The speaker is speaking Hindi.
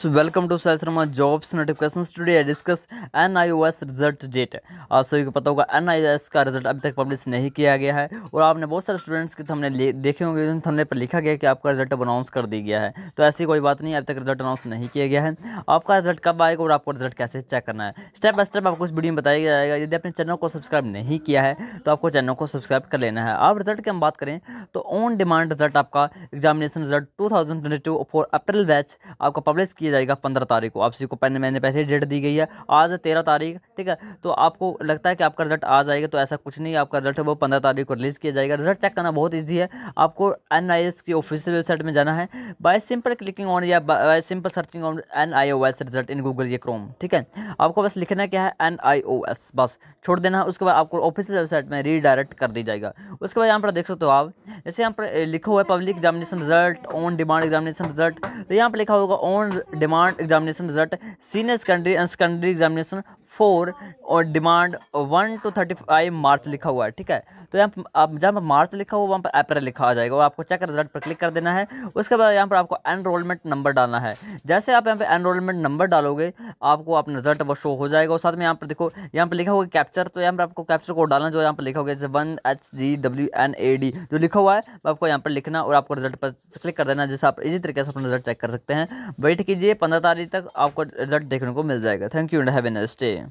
So welcome to Sales Sharma Jobs discuss N I O S result date आप सभी को पता होगा एन आई एस का रिजल्ट अभी तक पब्लिश नहीं किया गया है और आपने बहुत सारे स्टूडेंट्स के थंबनेल देखे होंगे जिन थंबनेल पर लिखा गया कि आपका रिजल्ट अनाउंस कर दिया गया है तो ऐसी कोई बात नहीं अब तक रिजल्ट अनाउंस नहीं किया गया है आपका रिजल्ट कब आएगा और आपको रिजल्ट कैसे चेक करना है स्टेप बाय स्टेप आपको इस वीडियो में बताया जाएगा यदि आपने चैनल को सब्सक्राइब नहीं किया है तो आपको चैनल को सब्सक्राइब कर लेना है आप रिजल्ट की हम बात करें तो ऑन डिमांड रिजल्ट आपका examination result two thousand twenty two four April batch आपका पब्लिश किया किया जाएगा पंद्रह तारीख को आपसी को पहले मैंने पैसे डेट दी गई है आज तेरह तारीख ठीक है तो आपको लगता है कि आपका रिजल्ट आ जाएगा तो ऐसा कुछ नहीं आपका रिजल्ट वो पंद्रह तारीख को रिलीज़ किया जाएगा रिजल्ट चेक करना बहुत ईजी है आपको एन की ऑफिशियल वेबसाइट में जाना है बाई सिंपल क्लिकिंग ऑन या by simple searching on N result in Google या क्रोम ठीक है आपको बस लिखना क्या है एन बस छोड़ देना उसके बाद आपको ऑफिशियल वेबसाइट में रीडायरेक्ट कर दी जाएगा उसके बाद यहाँ पर देख सकते हो आप जैसे यहाँ पर लिखा हुआ है public examination result on demand examination result तो यहाँ पर लिखा होगा on demand examination result senior secondary and secondary examination for और demand one two thirty five March लिखा हुआ है ठीक है तो यहाँ आप जहाँ पर मार्च लिखा हुआ वहाँ पर अप्रैल लिखा आ जाएगा और आपको चेक रिजल्ट पर क्लिक कर देना है उसके बाद यहाँ पर आपको एनरोलमेंट नंबर डालना है जैसे आप यहाँ पर एनरोलमेंट नंबर डालोगे आपको अपना रिजल्ट वो शो हो जाएगा और साथ में यहाँ पर देखो यहाँ पर लिखा हुआ कैप्चर तो यहाँ पर आपको कैप्चर कोड डालना जो यहाँ पर लिखा हुआ जैसे one H G W N A D जो लिखा हुआ है आपको यहाँ पर लिखना और आपको रिजल्ट पर क्लिक कर देना जैसे आप इसी तरीके से अपना रिजल्ट चेक कर सकते हैं वेट कीजिए पंद्रह तारीख तक आपको रिजल्ट देखने को मिल जाएगा thank you and have a day